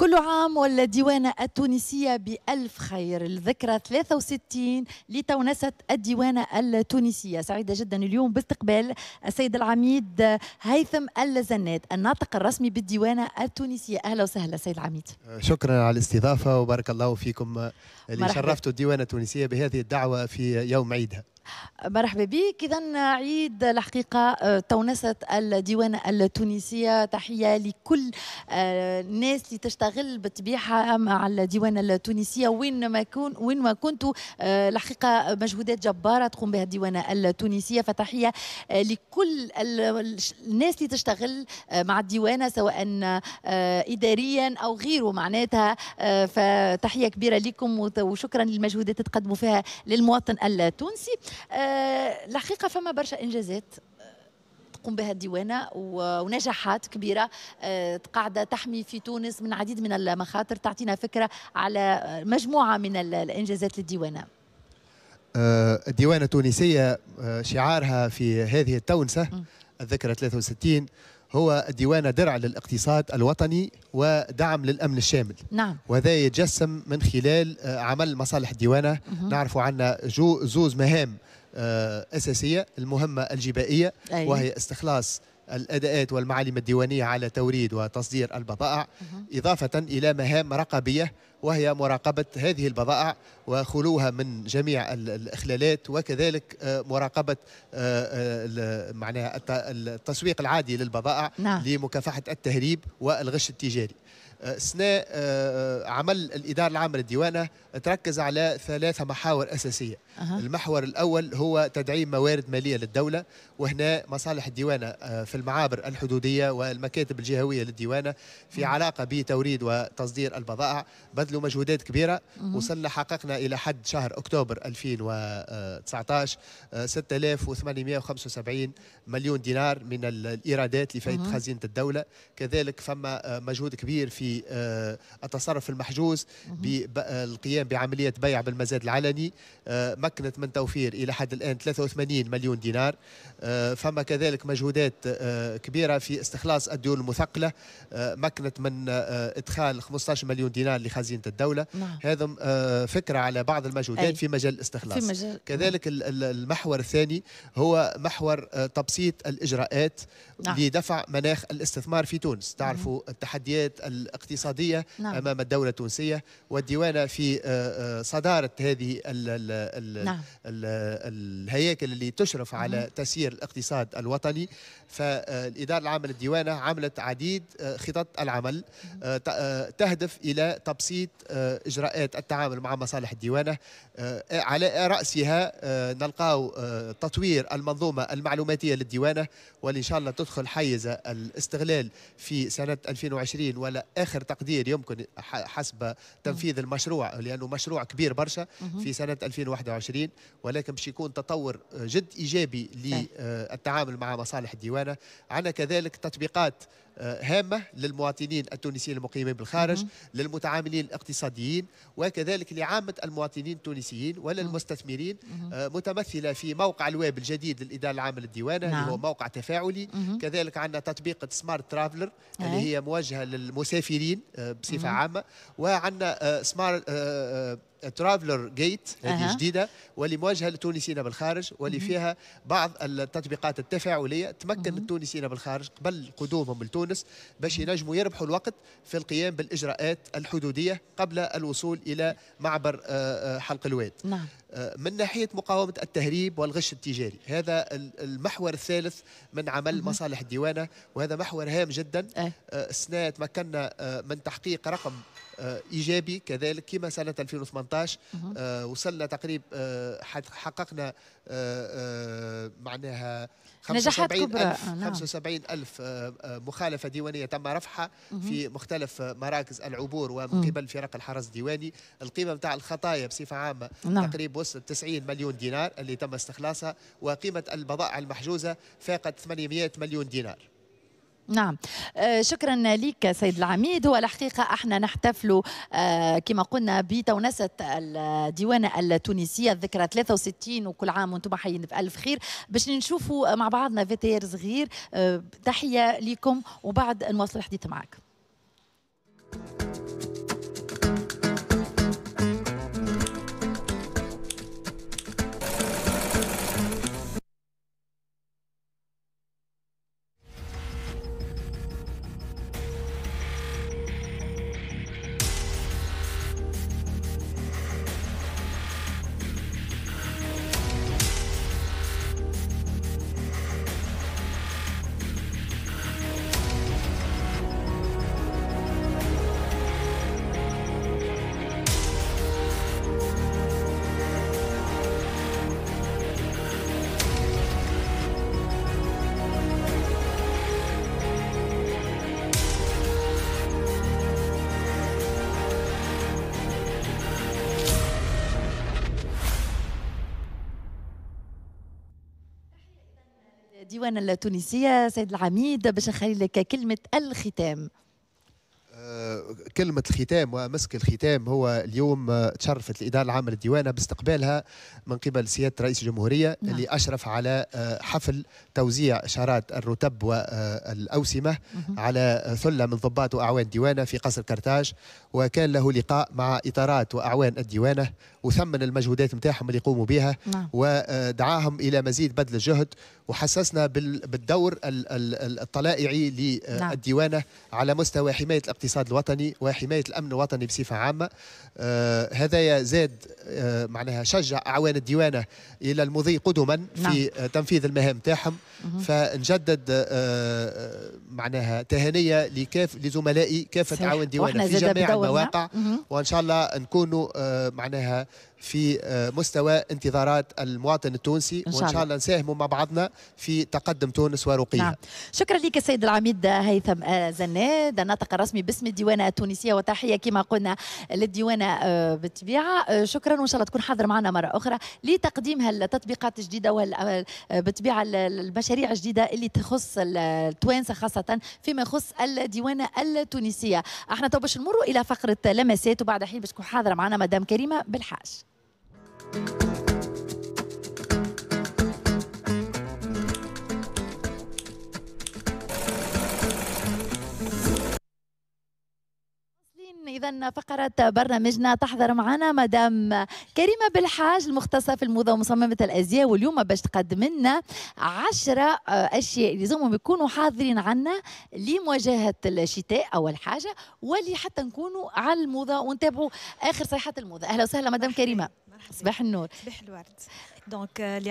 كل عام والديوانة التونسية بألف خير الذكرى 63 لتونسة الديوانة التونسية سعيدة جدا اليوم باستقبال السيد العميد هيثم اللزنات الناطق الرسمي بالديوانة التونسية أهلا وسهلا سيد العميد شكرا على الاستضافة وبارك الله فيكم اللي شرفتوا الديوانة التونسية بهذه الدعوة في يوم عيدها مرحبا بك اذا عيد الحقيقه آه، تونسة الديوان التونسيه تحيه لكل آه، الناس اللي تشتغل بالطبيعه مع الديوان التونسيه وين ما كون وين ما كنتوا آه، الحقيقه مجهودات جباره تقوم بها الديوانه التونسيه فتحيه لكل الناس اللي تشتغل مع الديوانه سواء اداريا او غيره معناتها فتحيه كبيره لكم وشكرا للمجهودات اللي تقدموا فيها للمواطن التونسي الحقيقه آه، فما برشا انجازات آه، تقوم بها الديوانه ونجاحات كبيره آه، قاعده تحمي في تونس من عديد من المخاطر تعطينا فكره على مجموعه من الانجازات للديوانه الديوانه التونسيه شعارها في هذه التونسه الذكرى 63 هو ديوان درع للاقتصاد الوطني ودعم للامن الشامل نعم وهذا يتجسم من خلال آه، عمل مصالح الديوانه نعرفوا جو زوز مهام آه، اساسيه المهمه الجبائيه أي. وهي استخلاص الاداءات والمعالم الديوانيه على توريد وتصدير البضائع اضافه الى مهام رقابيه وهي مراقبة هذه البضائع وخلوها من جميع الإخلالات وكذلك آه، مراقبة آه، آه، معناها التسويق العادي للبضائع نعم. لمكافحة التهريب والغش التجاري آه، اثناء آه، آه، عمل الاداره العامه للديوانه تركز على ثلاثه محاور اساسيه أه. المحور الاول هو تدعيم موارد ماليه للدوله وهنا مصالح الديوانه في المعابر الحدوديه والمكاتب الجهويه للديوانه في علاقه بتوريد وتصدير البضائع بذلوا مجهودات كبيره أه. وصلنا حققنا الى حد شهر اكتوبر 2019 6875 مليون دينار من الايرادات لفائده أه. خزينه الدوله كذلك فما مجهود كبير في آه، التصرف المحجوز بالقيام بعملية بيع بالمزاد العلني آه، مكنت من توفير إلى حد الآن 83 مليون دينار آه، فما كذلك مجهودات كبيرة في استخلاص الديون المثقلة مكنت من إدخال 15 مليون دينار لخزينة الدولة نعم. هذا فكرة على بعض المجهودات في مجال الاستخلاص في مجال... كذلك المحور الثاني هو محور تبسيط الإجراءات نعم. لدفع مناخ الاستثمار في تونس تعرفوا التحديات الاقتصادية نعم. أمام الدولة التونسية والديوانة في آه، آه، صدارة هذه الـ الـ الـ نعم. الـ الهياكل اللي تشرف على تسيير الاقتصاد الوطني فالإدارة العامة للديوانة عملت عديد آه، خطط العمل تهدف إلى تبسيط إجراءات التعامل مع مصالح الديوانة على رأسها نلقاو تطوير المنظومة المعلوماتية للديوانة واللي إن شاء الله تدخل تدخل حيز الاستغلال في سنة 2020 ولا آخر تقدير يمكن حسب تنفيذ المشروع لأنه مشروع كبير برشا في سنة 2021 ولكن باش يكون تطور جد إيجابي للتعامل مع مصالح الديوانة عندنا كذلك تطبيقات آه، هامه للمواطنين التونسيين المقيمين بالخارج للمتعاملين الاقتصاديين وكذلك لعامه المواطنين التونسيين وللمستثمرين آه، متمثله في موقع الويب الجديد للاداره العامه للديوانه نعم. اللي هو نعم. موقع تفاعلي كذلك عندنا تطبيق سمارت ترافلر اللي هي موجهه للمسافرين آه، بصفه عامه وعندنا سمارت ترافلر جيت هذه جديده واللي موجهه للتونسيين بالخارج واللي فيها بعض التطبيقات التفاعليه تمكن التونسيين بالخارج قبل قدومهم لتونس باش ينجموا يربحوا الوقت في القيام بالاجراءات الحدوديه قبل الوصول الى معبر آه، آه، حلق الواد نعم. آه، من ناحيه مقاومه التهريب والغش التجاري هذا المحور الثالث من عمل مصالح الديوانه وهذا محور هام جدا السنه تمكنا من تحقيق رقم ايجابي كذلك كما سنه 2018 2018 آه، وصلنا تقريبا آه، حققنا آه، معناها 75 ألف 75 نعم. ألف مخالفة ديوانية تم رفعها في مختلف مراكز العبور ومن قبل فرق الحرس الديواني القيمة بتاع الخطايا بصفة عامة نعم. تقريبا وصلت 90 مليون دينار اللي تم استخلاصها وقيمة البضائع المحجوزة فاقت 800 مليون دينار نعم آه، شكرا لك سيد العميد هو الحقيقة احنا نحتفل آه، كما قلنا بتونسة الديوانة التونسية الذكرى 63 وكل عام وانتم حيين بألف خير باش نشوفوا مع بعضنا فيتير صغير آه، تحية لكم وبعد نواصل الحديث معك ديوان التونسية سيد العميد باش نخلي لك كلمة الختام كلمة الختام ومسك الختام هو اليوم آه، تشرفت الإدارة العامة للديوانة باستقبالها من قبل سيادة رئيس الجمهورية نعم. اللي أشرف على آه، حفل توزيع شارات الرتب والأوسمة آه، مهم. على ثلة من ضباط وأعوان ديوانة في قصر كرتاج وكان له لقاء مع إطارات وأعوان الديوانة وثمن المجهودات نتاعهم اللي يقوموا بها نعم. ودعاهم إلى مزيد بذل الجهد وحسسنا بالدور الطلائعي للديوانة نعم. على مستوى حماية الاقتصاد الوطني الوطني وحمايه الامن الوطني بصفه عامه آه، هذا زاد آه، معناها شجع اعوان الديوانه الى المضي قدما في نعم. آه، تنفيذ المهام تاعهم فنجدد معناها تهنئه لكاف لزملائي كافه اعوان الديوانه في جميع المواقع وان شاء الله نكونوا معناها في آه، مستوى انتظارات المواطن التونسي إن وان شاء الله نساهموا مع بعضنا في تقدم تونس ورقيها نعم. شكرا لك السيد العميد هيثم آه، زناد الناطق الرسمي باسم الديوانه التونسيه وتحيه كما قلنا للديوانه آه، بالطبيعه شكرا وان شاء الله تكون حاضر معنا مره اخرى لتقديم هالتطبيقات الجديده وبالطبيعه المشاريع الجديده اللي تخص التوانسه خاصه فيما يخص الديوانه التونسيه احنا تو باش نمروا الى فقره لمسات وبعد حين باش تكون حاضره معنا مدام كريمه بالحاج you فقره برنامجنا تحضر معنا مدام كريمه بالحاج المختصه في الموضه ومصممه الازياء واليوم باش تقدم لنا عشرة اشياء لازمهم يكونوا حاضرين عنا لمواجهه الشتاء اول حاجه ولي حتى نكونوا على الموضه ونتابعوا اخر صيحات الموضه اهلا وسهلا مدام كريمه صباح النور صباح الورد دونك ال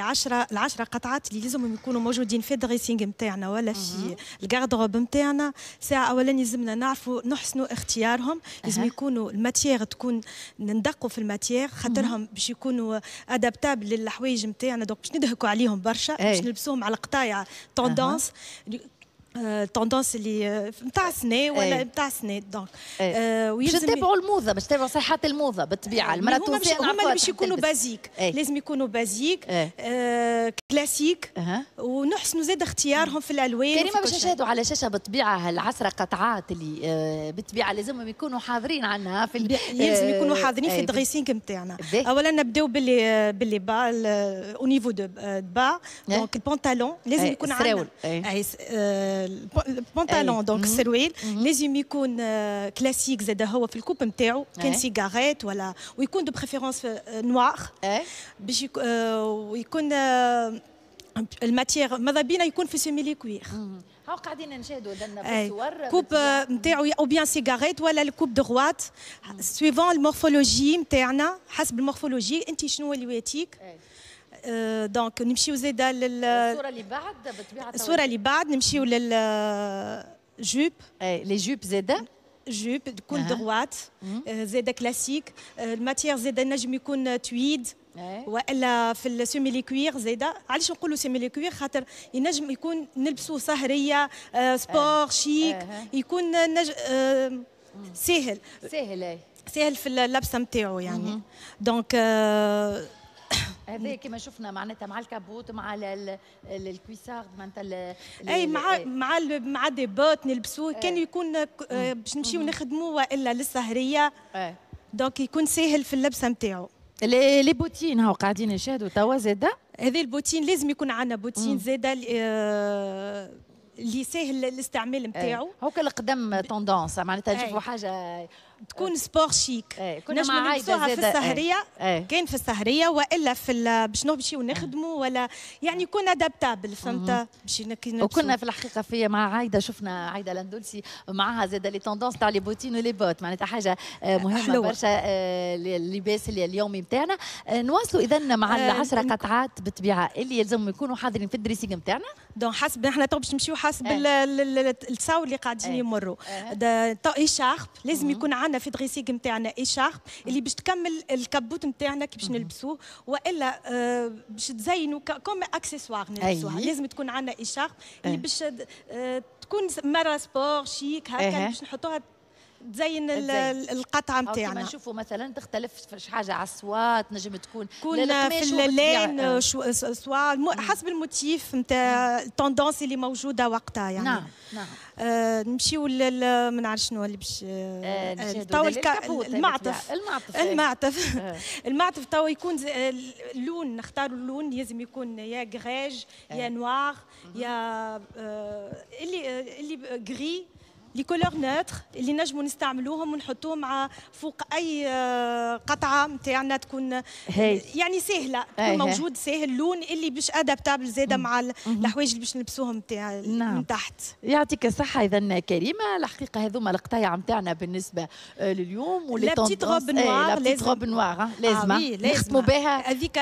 العشرة قطعات اللي لازمهم يكونوا موجودين في الدريسينغ نتاعنا ولا في الكاردروب نتاعنا ساعة أولا لازمنا نعرفوا نحسنوا اختيارهم لازم يكونوا الماتيير تكون ندقوا في الماتيير خاطرهم باش يكونوا ادابتابل للحوايج نتاعنا دونك باش ندهكوا عليهم برشا باش نلبسوهم على قطايع توندونس التوندونس اللي نتاع السنه ولا نتاع السنه دونك باش نتابعوا الموضه باش نتابعوا صيحات الموضه بالطبيعه المراه توصي هما باش يكونوا بازيك لازم يكونوا بازيك كلاسيك ونحسنوا زاد اختيارهم في الالوان كريمه باش نشاهدوا على شاشه بالطبيعه العشرة قطعات اللي آه، بالطبيعه لازمهم يكونوا حاضرين عنها في لازم يكونوا آه، حاضرين في إيه، الدريسينغ نتاعنا اولا نبداو باللي آه، باللي با او نيفو دو با دونك البونتالون لازم إيه، يكون عندنا إيه. البنطلون دونك السروال لازم يكون كلاسيك زاد هو في الكوب نتاعو كان سيجاريت ولا ويكون دو بريفيرونس نوار باش ويكون الماتير ماذا بينا يكون في سيميلي كوير هاو قاعدين نشاهدوا دنا في الصور كوب نتاعو او بيان سيجاريت ولا الكوب دغوات سويفون المورفولوجي نتاعنا حسب المورفولوجي انت شنو اللي واتيك دونك آه، نمشيو زاده لل الصوره اللي بعد بطبيعه الصوره اللي بعد نمشيو لل جوب إيه، لي جوب زاده جوب تكون دغوات زاده كلاسيك آه، الماتير زاده نجم يكون تويد إيه. والا في السيميلي كوير زاده علاش نقولوا سيميلي كوير خاطر ينجم يكون نلبسوا سهريه آه، سبور إيه. شيك يكون نج... سهل سهل سهل في اللبسه نتاعو يعني دونك هذا كما شفنا معناتها مع الكابوت مع الكويسارد معناتها اي مع مع مع دي بوت نلبسوه إيه. كان يكون باش نمشيو نخدموا والا للسهريه إيه. دونك يكون ساهل في اللبسه نتاعو لي بوتين هاو قاعدين نشاهدوا توا زاده هذا البوتين لازم يكون عندنا بوتين زاده اللي آه، ساهل الاستعمال إيه. نتاعو هوكا القدم توندونس معناتها نشوفوا حاجه تكون سبور شيك ايه. نجموا نلبسوها في إيه. السهريه إيه. كاين كان في السهريه والا في باش نمشيو نخدموا ولا يعني يكون ادابتابل فهمت باش وكنا في الحقيقه في مع عايده شفنا عايده الاندلسي معها زاد لي توندونس تاع لي بوتين ولي بوت معناتها حاجه آه، مهمه حلوة. برشا آه، اللباس اليومي نتاعنا آه، نواصلوا اذا مع العشره قطعات بالطبيعه اللي يلزم يكونوا حاضرين في الدريسينغ نتاعنا دون حسب احنا تو باش نمشيو حسب إيه. التصاور اللي قاعدين يمروا ايشارب لازم يكون عندنا عندنا في دريسيك نتاعنا إشارب اللي باش تكمل الكبوت نتاعنا كي باش نلبسوه والا آه، باش تزينوا كوم اكسسوار نلبسوها لازم تكون عندنا إشارب اللي باش آه، تكون مره سبور شيك هكا باش نحطوها تزين القطعه نتاعنا كما نشوفوا مثلا تختلف في حاجه على الصوات نجم تكون كنا في اللين آه، آه، سوا حسب الموتيف نتاع التوندونس اللي موجوده وقتها يعني نعم نعم آه، نمشيو لل ما نعرف شنو اللي باش تو المعطف المعطف المعطف المعطف تو يكون اللون نختاروا اللون لازم يكون يا غريج يا نوار يا اللي اللي غري دي كولور نوتر اللي نجموا نستعملوهم ونحطوهم مع فوق اي آه، قطعه نتاعنا تكون هي. يعني سهله تكون موجود ساهل لون اللي باش ادابتابل زاده مع الحوايج اللي باش نلبسوهم نتاع نعم. من تحت يعطيك الصحه اذا كريمه الحقيقه هذوما القطايع نتاعنا بالنسبه آه، لليوم ولي لا بتيت غوب نوار لازم غوب نوار آه، لازمه نخدموا بها هذيك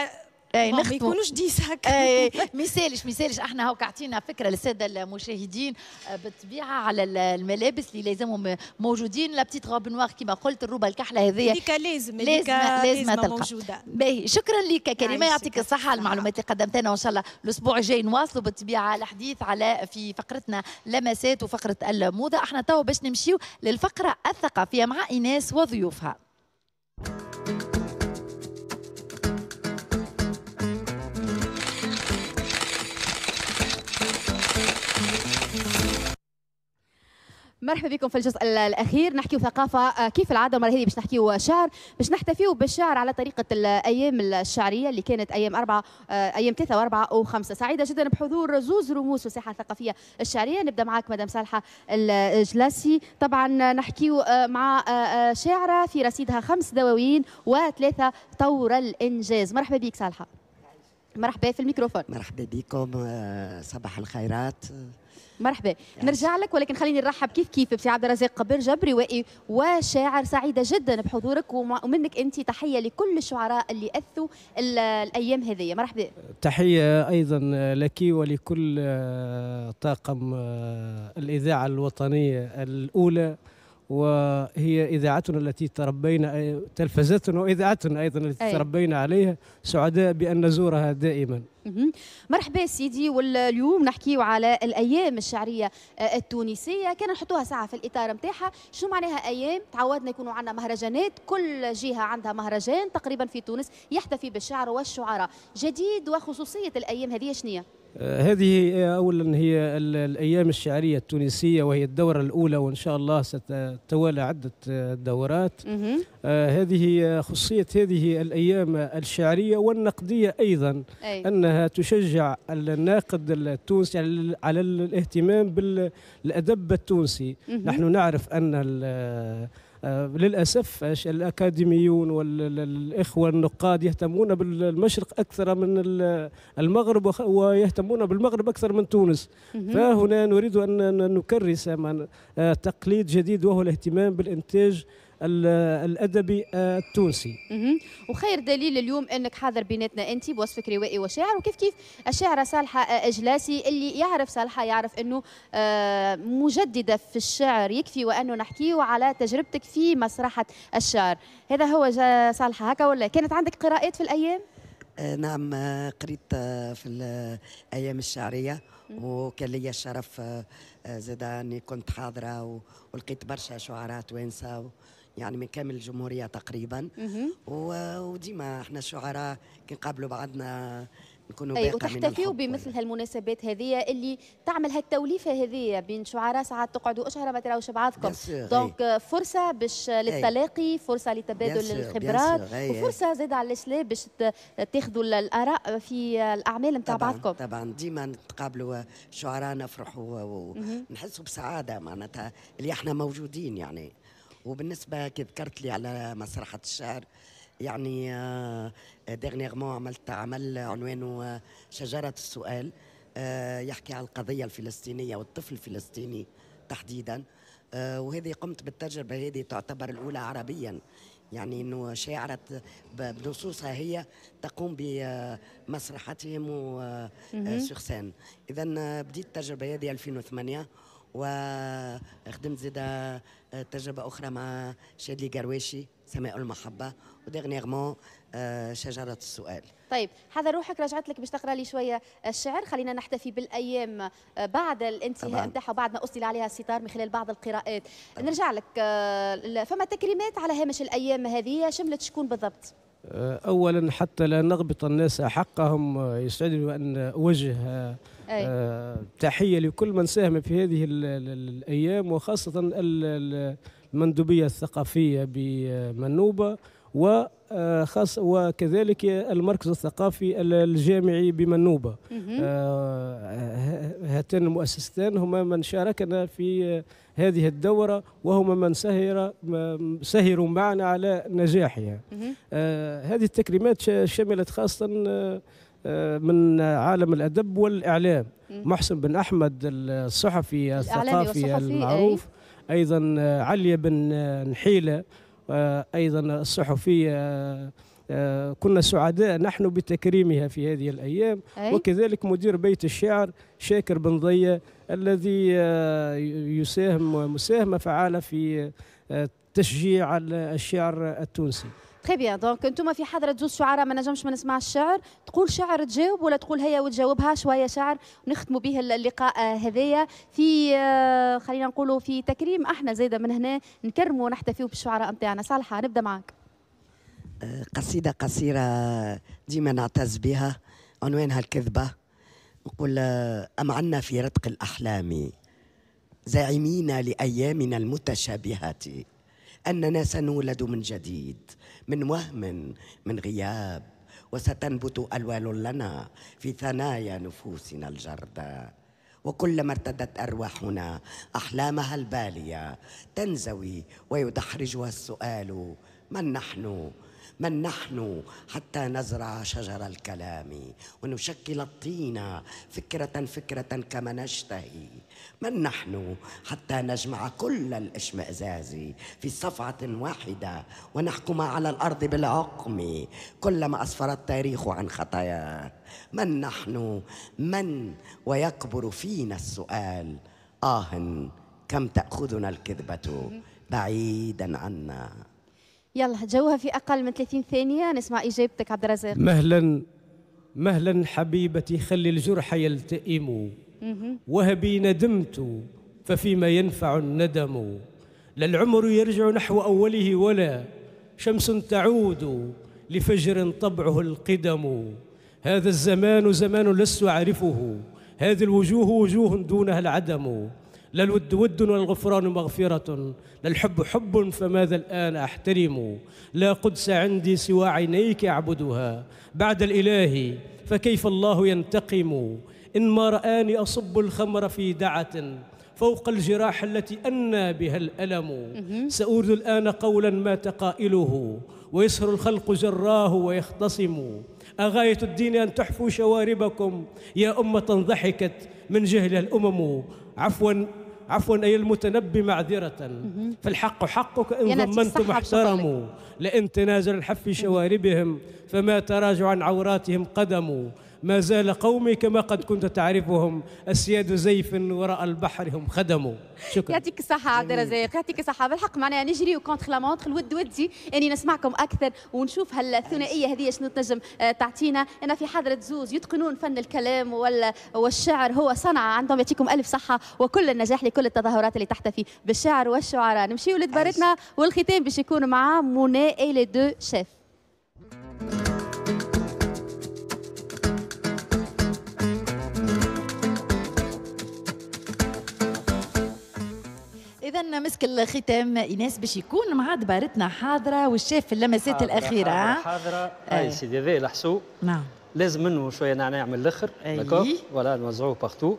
اي ما يكونوش ديس هكا اي ما يسالش ما يسالش احنا هاكا عطينا فكره للساده المشاهدين آه، بالطبيعه على الملابس اللي لازمهم موجودين لا بتيت غوب نوار كما قلت الروبه الكحله هذه هذيك لازم لازم لازم تلقى موجوده باهي شكرا لك كريمه يعطيك الصحه على المعلومات اللي قدمتها لنا وان شاء الله الاسبوع الجاي نواصلوا بالطبيعه الحديث على في فقرتنا لمسات وفقره الموضه احنا تو باش نمشيو للفقره الثقافيه مع ايناس وضيوفها مرحبا بكم في الجزء الاخير نحكيو ثقافه آه، كيف العاده المره هذه باش نحكيو آه، شعر باش نحتفيو بالشعر على طريقه الايام الشعريه اللي كانت ايام أربعة آه، ايام ثلاثة وأربعة وخمسة سعيده جدا بحضور زوز رموز في الساحه الثقافيه الشعريه نبدا معك مدام صالحه الجلاسي طبعا نحكيو مع شاعره في رصيدها خمس دواوين وثلاثه طور الانجاز مرحبا بك صالحه مرحبا في الميكروفون مرحبا بكم صباح الخيرات مرحبا يعني. نرجع لك ولكن خليني نرحب كيف كيف بسي عبد الرزاق قبير جبري روائي وشاعر سعيده جدا بحضورك ومنك انت تحيه لكل الشعراء اللي اثوا الايام هذه مرحبا تحيه ايضا لك ولكل آه، طاقم آه، الاذاعه الوطنيه الاولى وهي إذاعتنا التي تربينا تلفزتنا وإذاعتنا أيضا التي أي. تربينا عليها سعداء بأن نزورها دائما مرحبا سيدي واليوم نحكيو على الأيام الشعرية آه، التونسية كان نحطوها ساعة في الإطار نتاعها شنو معناها أيام تعودنا يكونوا عندنا مهرجانات كل جهة عندها مهرجان تقريبا في تونس يحتفي بالشعر والشعراء جديد وخصوصية الأيام هذه شنية؟ آه، هذه اولا هي الايام الشعريه التونسيه وهي الدوره الاولى وان شاء الله ستتوالى عده آه، دورات آه، هذه خصيه هذه الايام الشعريه والنقديه ايضا أي. انها تشجع الناقد التونسي على الاهتمام بالادب التونسي نحن نعرف ان آه، للاسف الاكاديميون والاخوه النقاد يهتمون بالمشرق اكثر من المغرب ويهتمون بالمغرب اكثر من تونس فهنا نريد ان نكرس آه، تقليد جديد وهو الاهتمام بالانتاج الادبي آه، التونسي. وخير دليل اليوم انك حاضر بيناتنا انت بوصفك روائي وشاعر وكيف كيف الشاعره صالحه آه، اجلاسي اللي يعرف صالحه يعرف انه آه، مجدده في الشعر يكفي وانه نحكيه على تجربتك في مسرحه الشعر، هذا هو صالحه هكا ولا كانت عندك قراءات في الايام؟ نعم قريت في الايام الشعريه وكان لي الشرف زاد اني كنت حاضره ولقيت برشا شعراء توانسه يعني من كامل الجمهوريه تقريبا وديما احنا الشعراء كنقابلوا بعضنا نكونوا طيب، أي وتحتفيوا بمثل هالمناسبات هذه اللي تعمل هالتوليفه هذه بين شعراء ساعات تقعدوا اشهر ما تراوش بعضكم دونك فرصه باش للتلاقي فرصه لتبادل الخبرات وفرصه زاد على الشباب باش تاخذوا الاراء في الاعمال نتاع بعضكم طبعا ديما نتقابلوا شعراء نفرحوا ونحسوا بسعاده معناتها اللي احنا موجودين يعني وبالنسبه كي ذكرت لي على مسرحه الشعر يعني ديغنيغمون آه، عملت عمل عنوانه آه، شجره السؤال آه، يحكي على القضيه الفلسطينيه والطفل الفلسطيني تحديدا وهذه قمت بالتجربه هذه تعتبر الاولى عربيا يعني انه شاعرت بنصوصها هي تقوم بمسرحتهم وسخسان اذا بديت التجربه هذه 2008 وخدمت زيدا آه، تجربة أخرى مع شادلي قرويشي سماء المحبة ودغنيغمون آه، شجرة السؤال طيب هذا روحك رجعت لك باش تقرا لي شويه الشعر خلينا نحتفي بالايام آه، بعد الانتهاء نتاعها وبعد ما اسدل عليها الستار من خلال بعض القراءات طبعاً. نرجع لك فما تكريمات على هامش الايام هذه شملت شكون بالضبط اولا حتى لا نغبط الناس حقهم يسعدني ان اوجه آه، تحية لكل من ساهم في هذه الأيام وخاصة المندوبية الثقافية بمنوبة وخاص آه، وكذلك المركز الثقافي الجامعي بمنوبة آه، هاتان المؤسستان هما من شاركنا في هذه الدورة وهما من سهر سهروا معنا على نجاحها هذه التكريمات شملت خاصة من عالم الادب والاعلام محسن بن احمد الصحفي الثقافي المعروف ايضا علي بن نحيله آه، ايضا الصحفيه آه، آه، كنا سعداء نحن بتكريمها في هذه الأيام وكذلك مدير بيت الشعر شاكر بن ضية الذي يساهم مساهمة فعالة في تشجيع الشعر التونسي تري بيان دونك انتم في حضره زوج شعراء ما نجمش ما نسمع الشعر تقول شعر تجاوب ولا تقول هيا وتجاوبها شويه شعر ونختموا به اللقاء هذايا في آه، خلينا نقولوا في تكريم احنا زايده من هنا نكرموا ونحتفيوا بالشعراء نتاعنا صالحه نبدا معاك آه، قصيده قصيره ديما نعتز بها عنوانها الكذبه نقول آه، امعنا في رتق الاحلام زاعمين لايامنا المتشابهه اننا سنولد من جديد من وهم من غياب وستنبت ألوان لنا في ثنايا نفوسنا الجرداء وكلما ارتدت أرواحنا أحلامها البالية تنزوي ويدحرجها السؤال من نحن من نحن حتى نزرع شجر الكلام ونشكل الطين فكرة فكرة كما نشتهي من نحن حتى نجمع كل الاشمئزاز في صفعة واحدة ونحكم على الأرض بالعقم كلما أسفر التاريخ عن خطاياه من نحن من ويكبر فينا السؤال آه كم تأخذنا الكذبة بعيدا عنا يلا جوها في أقل من 30 ثانية نسمع إجابتك عبد الرزاق مهلا مهلا حبيبتي خلي الجرح يلتئم وهبي ندمت ففيما ينفع الندم لا العمر يرجع نحو أوله ولا شمس تعود لفجر طبعه القدم هذا الزمان زمان لست أعرفه هذه الوجوه وجوه دونها العدم لا الود ود ولا الغفران مغفرة لا الحب حب فماذا الآن أحترم لا قدس عندي سوى عينيك أعبدها بعد الإله فكيف الله ينتقم إن ما رآني أصب الخمر في دعة فوق الجراح التي أنى بها الألم سأورد الآن قولا مات قائله ويسهر الخلق جراه ويختصم أغاية الدين أن تحفوا شواربكم يا أمة ضحكت من جهلها الأمم عفوا عفوا أي المتنبي معذرة فالحق حقك إن ضمنتم احترموا لئن تنازل الحف شواربهم فما تراجع عن عوراتهم قدموا ما زال قومي كما قد كنت تعرفهم أسياد زيف وراء البحر هم خدموا شكرا يعطيك الصحة عبد الرزاق يعطيك الصحة بالحق معناها نجري وكونتخ لا مونتخ الود ودي أني نسمعكم أكثر ونشوف هالثنائية هذه شنو تنجم آه، تعطينا أنا في حضرة زوز يتقنون فن الكلام والشعر هو صنعة عندهم يعطيكم ألف صحة وكل النجاح لكل التظاهرات اللي تحتفي بالشعر والشعراء نمشيو لدبارتنا والختام باش يكون مع موني اي لي دو شيف اذا مسك الختام ايناس باش يكون معاد بارتنا حاضره والشاف اللمسات الاخيره حاضره, حاضرة. آه. اي سيدي هذا الحسو نعم لازم منه شويه نعناع من الاخر داكور ولا نوزعوه باغتو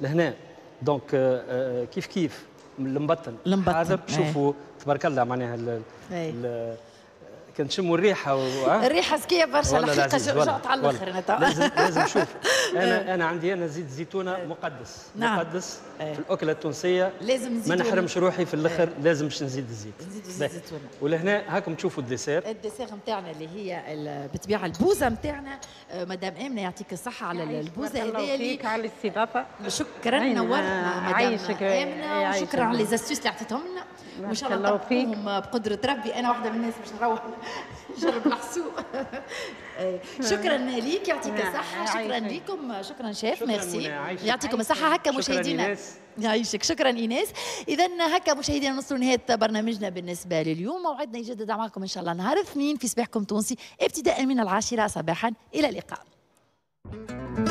لهنا دونك آه، آه، كيف كيف المبطن المبطن حاضر شوفوا تبارك الله معناها كنشموا الريحه و... الريحه سكيه برشا الحقيقه رجعت على الاخر انا لازم لازم شوف انا انا عندي انا زيت زيتونه مقدس نعم. مقدس في إيه. الاكله التونسيه لازم ما نحرمش روحي في الاخر إيه. لازم نزيد الزيت نزيد الزيتونه ولهنا هاكم تشوفوا الديسير الديسير نتاعنا اللي هي بالطبيعه البوزه نتاعنا آه، مدام امنه يعطيك الصحه على البوزه هذه اللي على الاستضافه شكرا نورتنا آه، مدام امنه وشكرا على لي زاستيس اللي عطيتهم لنا وان شاء الله فيك بقدره ربي انا واحده من الناس باش نروح جرب الحسوق eh, شكرا ليك يعطيك الصحة شكرا لكم شكرا شيف ميرسي يعطيكم الصحة هكا مشاهدينا يعيشك شكرا ايناس اذا هكا مشاهدينا نصل نهايه برنامجنا بالنسبه لليوم موعدنا يجدد معكم ان شاء الله نهار اثنين في صباحكم تونسي ابتداء من العاشره صباحا الى اللقاء